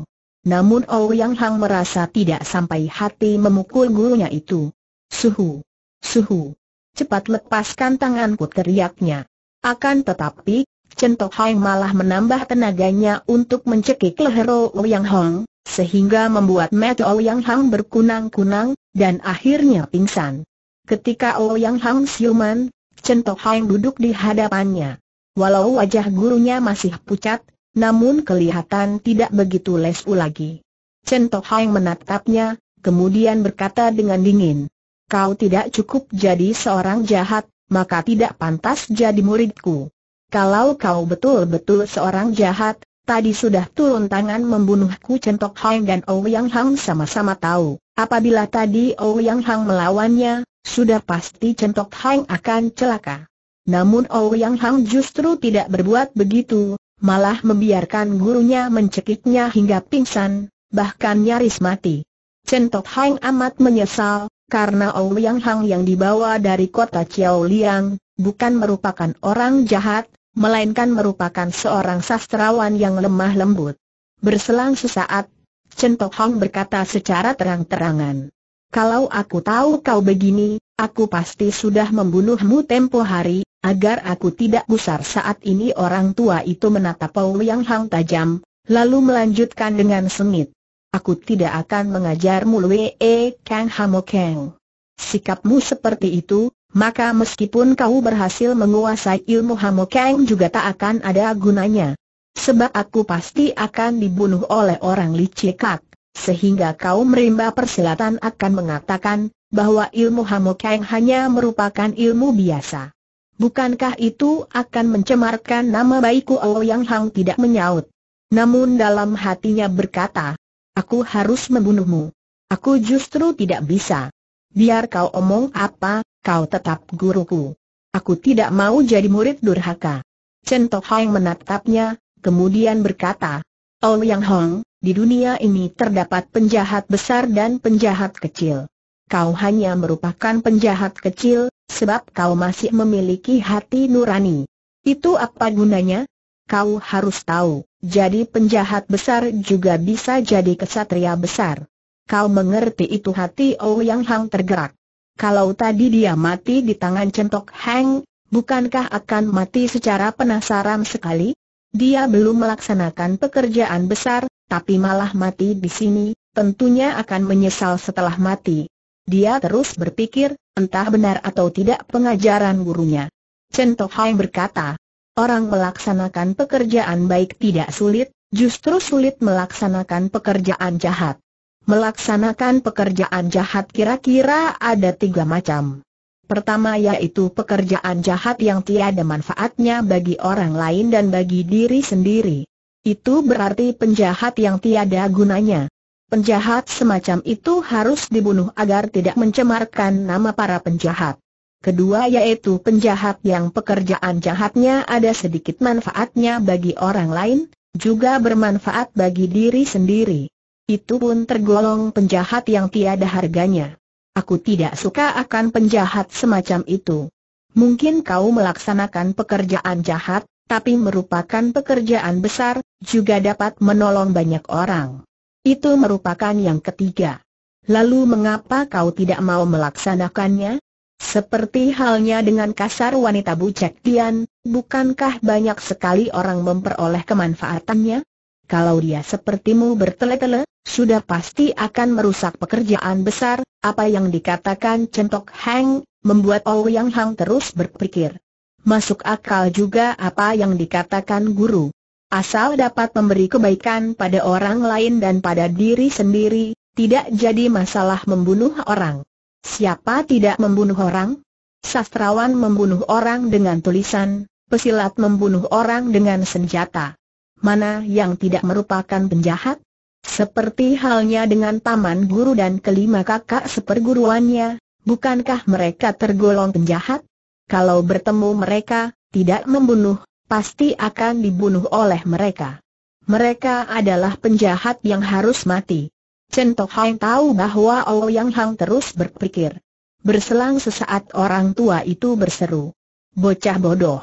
Namun Ouyang Hang merasa tidak sampai hati memukul gurunya itu. Suhu! Suhu! Cepat lepaskan tanganku teriaknya. Akan tetapi, Centok Hang malah menambah tenaganya untuk mencekik leher Ouyang Hang, sehingga membuat mata Ouyang Hang berkunang-kunang, dan akhirnya pingsan. Ketika Ouyang Hang siuman, Centok Hang duduk di hadapannya. Walau wajah gurunya masih pucat, namun kelihatan tidak begitu lesu lagi. Chen Tohang menatapnya, kemudian berkata dengan dingin. Kau tidak cukup jadi seorang jahat, maka tidak pantas jadi muridku. Kalau kau betul-betul seorang jahat, tadi sudah turun tangan membunuhku Chen Tohang dan Ouyang Hang sama-sama tahu. Apabila tadi Ouyang Hang melawannya, sudah pasti Chen Tohang akan celaka. Namun oh Yang Hang justru tidak berbuat begitu, malah membiarkan gurunya mencekiknya hingga pingsan, bahkan nyaris mati. Chen Tok Hang amat menyesal, karena oh Yang Hang yang dibawa dari kota Chiao Liang, bukan merupakan orang jahat, melainkan merupakan seorang sastrawan yang lemah lembut. Berselang sesaat, Chen Tok Hang berkata secara terang-terangan. Kalau aku tahu kau begini, aku pasti sudah membunuhmu tempo hari, agar aku tidak gusar saat ini orang tua itu menatap Paul Yang Hang tajam, lalu melanjutkan dengan sengit. Aku tidak akan mengajarmu Lue e, Kang Hamo Kang. Sikapmu seperti itu, maka meskipun kau berhasil menguasai ilmu Hamo Kang juga tak akan ada gunanya. Sebab aku pasti akan dibunuh oleh orang licikak, sehingga kau merimba persilatan akan mengatakan bahwa ilmu Hamo Kang hanya merupakan ilmu biasa. Bukankah itu akan mencemarkan nama baikku oh, Yang Hang tidak menyaut. Namun dalam hatinya berkata, aku harus membunuhmu. Aku justru tidak bisa. Biar kau omong apa, kau tetap guruku. Aku tidak mau jadi murid durhaka. Chen Tohang menatapnya, kemudian berkata, oh, Yang Hang, di dunia ini terdapat penjahat besar dan penjahat kecil. Kau hanya merupakan penjahat kecil, Sebab kau masih memiliki hati nurani. Itu apa gunanya? Kau harus tahu, jadi penjahat besar juga bisa jadi kesatria besar. Kau mengerti itu hati Oh Yang Hang tergerak. Kalau tadi dia mati di tangan centok Hang, bukankah akan mati secara penasaran sekali? Dia belum melaksanakan pekerjaan besar, tapi malah mati di sini, tentunya akan menyesal setelah mati. Dia terus berpikir, entah benar atau tidak pengajaran gurunya. Chen Tohai berkata, orang melaksanakan pekerjaan baik tidak sulit, justru sulit melaksanakan pekerjaan jahat. Melaksanakan pekerjaan jahat kira-kira ada tiga macam. Pertama yaitu pekerjaan jahat yang tiada manfaatnya bagi orang lain dan bagi diri sendiri. Itu berarti penjahat yang tiada gunanya penjahat semacam itu harus dibunuh agar tidak mencemarkan nama para penjahat. Kedua yaitu penjahat yang pekerjaan jahatnya ada sedikit manfaatnya bagi orang lain, juga bermanfaat bagi diri sendiri. Itu pun tergolong penjahat yang tiada harganya. Aku tidak suka akan penjahat semacam itu. Mungkin kau melaksanakan pekerjaan jahat, tapi merupakan pekerjaan besar, juga dapat menolong banyak orang. Itu merupakan yang ketiga. Lalu mengapa kau tidak mau melaksanakannya? Seperti halnya dengan kasar wanita Bucek Tian, bukankah banyak sekali orang memperoleh kemanfaatannya? Kalau dia sepertimu bertele-tele, sudah pasti akan merusak pekerjaan besar, apa yang dikatakan Centok Hang, membuat Ouyang Hang terus berpikir. Masuk akal juga apa yang dikatakan guru. Asal dapat memberi kebaikan pada orang lain dan pada diri sendiri, tidak jadi masalah membunuh orang. Siapa tidak membunuh orang? Sastrawan membunuh orang dengan tulisan, pesilat membunuh orang dengan senjata. Mana yang tidak merupakan penjahat? Seperti halnya dengan paman guru dan kelima kakak seperguruannya, bukankah mereka tergolong penjahat? Kalau bertemu mereka, tidak membunuh, pasti akan dibunuh oleh mereka. Mereka adalah penjahat yang harus mati. Chen Tok Hang tahu bahwa yang Hang terus berpikir. Berselang sesaat orang tua itu berseru. Bocah bodoh.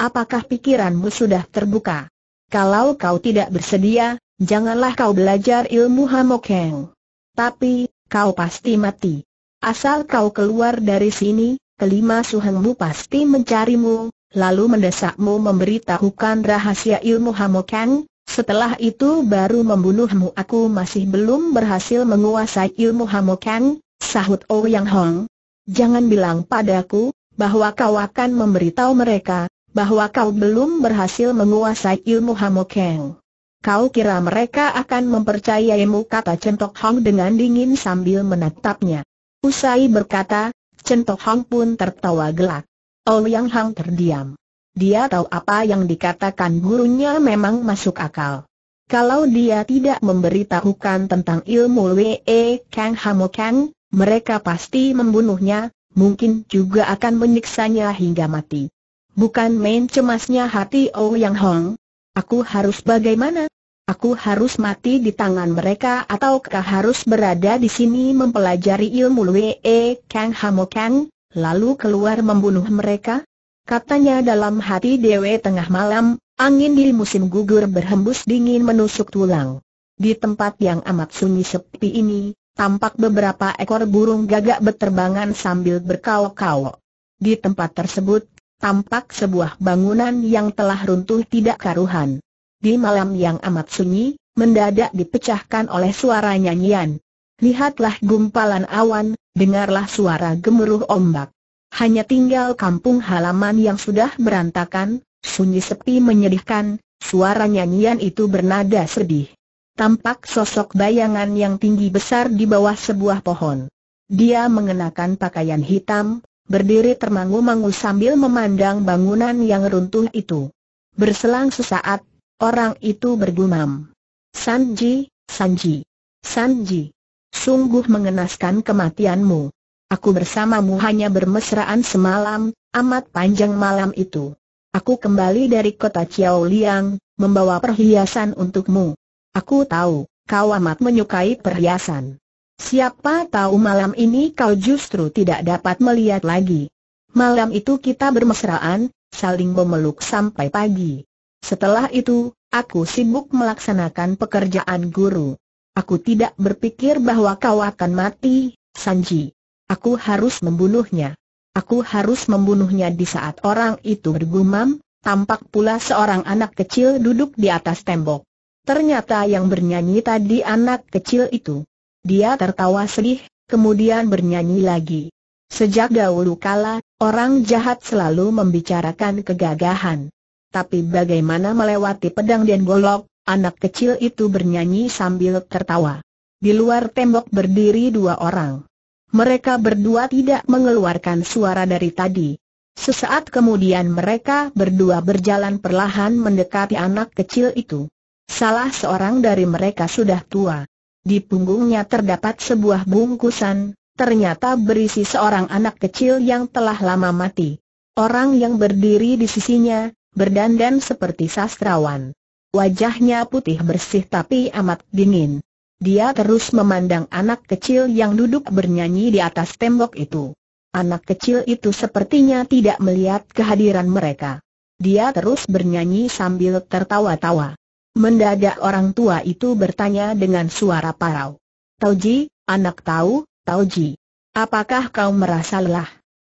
Apakah pikiranmu sudah terbuka? Kalau kau tidak bersedia, janganlah kau belajar ilmu Hamokeng. Tapi, kau pasti mati. Asal kau keluar dari sini, kelima suhengmu pasti mencarimu, lalu mendesakmu memberitahukan rahasia ilmu Hamokang, setelah itu baru membunuhmu aku masih belum berhasil menguasai ilmu Hamokang, sahut Oh Yang Hong. Jangan bilang padaku, bahwa kau akan memberitahu mereka, bahwa kau belum berhasil menguasai ilmu Hamokang. Kau kira mereka akan mempercayaimu kata Centok Hong dengan dingin sambil menatapnya. Usai berkata, Centok Hong pun tertawa gelak. Yang Hang terdiam. Dia tahu apa yang dikatakan gurunya memang masuk akal. Kalau dia tidak memberitahukan tentang ilmu Wee Kang Hamo Kang, mereka pasti membunuhnya, mungkin juga akan menyiksanya hingga mati. Bukan main cemasnya hati Yang Hang. Aku harus bagaimana? Aku harus mati di tangan mereka ataukah harus berada di sini mempelajari ilmu Wee Kang Hamo Kang? lalu keluar membunuh mereka? Katanya dalam hati Dewi tengah malam, angin di musim gugur berhembus dingin menusuk tulang. Di tempat yang amat sunyi sepi ini, tampak beberapa ekor burung gagak berterbangan sambil berkawok-kawok. Di tempat tersebut, tampak sebuah bangunan yang telah runtuh tidak karuhan. Di malam yang amat sunyi, mendadak dipecahkan oleh suara nyanyian. Lihatlah gumpalan awan, dengarlah suara gemuruh ombak. Hanya tinggal kampung halaman yang sudah berantakan, sunyi sepi menyedihkan, suara nyanyian itu bernada sedih. Tampak sosok bayangan yang tinggi besar di bawah sebuah pohon. Dia mengenakan pakaian hitam, berdiri termangu-mangu sambil memandang bangunan yang runtuh itu. Berselang sesaat, orang itu bergumam. Sanji, Sanji, Sanji sungguh mengenaskan kematianmu. Aku bersamamu hanya bermesraan semalam, amat panjang malam itu. Aku kembali dari kota Chiao Liang, membawa perhiasan untukmu. Aku tahu, kau amat menyukai perhiasan. Siapa tahu malam ini kau justru tidak dapat melihat lagi. Malam itu kita bermesraan, saling memeluk sampai pagi. Setelah itu, aku sibuk melaksanakan pekerjaan guru. Aku tidak berpikir bahwa kau akan mati, Sanji. Aku harus membunuhnya. Aku harus membunuhnya di saat orang itu bergumam, tampak pula seorang anak kecil duduk di atas tembok. Ternyata yang bernyanyi tadi anak kecil itu. Dia tertawa sedih, kemudian bernyanyi lagi. Sejak dahulu kala, orang jahat selalu membicarakan kegagahan. Tapi bagaimana melewati pedang dan golok, Anak kecil itu bernyanyi sambil tertawa. Di luar tembok berdiri dua orang. Mereka berdua tidak mengeluarkan suara dari tadi. Sesaat kemudian mereka berdua berjalan perlahan mendekati anak kecil itu. Salah seorang dari mereka sudah tua. Di punggungnya terdapat sebuah bungkusan, ternyata berisi seorang anak kecil yang telah lama mati. Orang yang berdiri di sisinya, berdandan seperti sastrawan. Wajahnya putih bersih tapi amat dingin. Dia terus memandang anak kecil yang duduk bernyanyi di atas tembok itu. Anak kecil itu sepertinya tidak melihat kehadiran mereka. Dia terus bernyanyi sambil tertawa-tawa. Mendadak orang tua itu bertanya dengan suara parau. Tauji, anak tahu, Tauji. Apakah kau merasa lelah?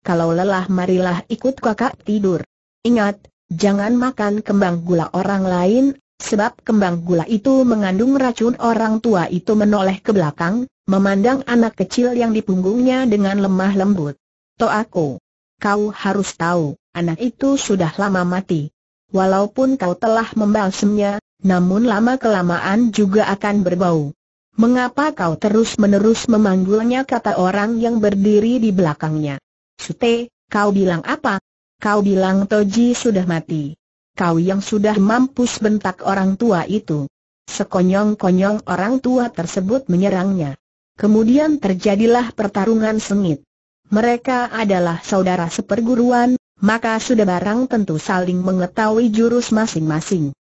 Kalau lelah marilah ikut kakak tidur. Ingat, Jangan makan kembang gula orang lain, sebab kembang gula itu mengandung racun orang tua itu menoleh ke belakang, memandang anak kecil yang dipunggungnya dengan lemah lembut. To aku, kau harus tahu, anak itu sudah lama mati. Walaupun kau telah membalsemnya, namun lama-kelamaan juga akan berbau. Mengapa kau terus-menerus memanggulnya kata orang yang berdiri di belakangnya? Sute, kau bilang apa? Kau bilang Toji sudah mati. Kau yang sudah mampus bentak orang tua itu. Sekonyong-konyong orang tua tersebut menyerangnya. Kemudian terjadilah pertarungan sengit. Mereka adalah saudara seperguruan, maka sudah barang tentu saling mengetahui jurus masing-masing.